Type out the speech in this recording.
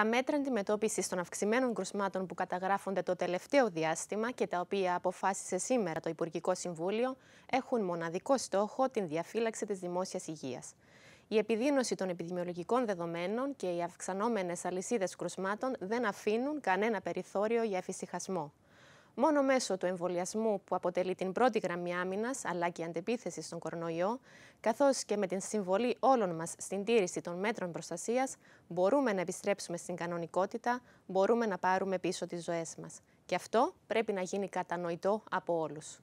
τα μέτρα αντιμετώπισης των αυξημένων κρουσμάτων που καταγράφονται το τελευταίο διάστημα και τα οποία αποφάσισε σήμερα το Υπουργικό Συμβούλιο έχουν μοναδικό στόχο την διαφύλαξη της δημόσιας υγείας. Η επιδείνωση των επιδημιολογικών δεδομένων και οι αυξανόμενες αλυσίδες κρουσμάτων δεν αφήνουν κανένα περιθώριο για εφησυχασμό μόνο μέσω του εμβολιασμού που αποτελεί την πρώτη γραμμή άμυνας αλλά και αντεπίθεση στον κορονοϊό, καθώς και με την συμβολή όλων μας στην τήρηση των μέτρων προστασίας, μπορούμε να επιστρέψουμε στην κανονικότητα, μπορούμε να πάρουμε πίσω τις ζωές μας. Και αυτό πρέπει να γίνει κατανοητό από όλους.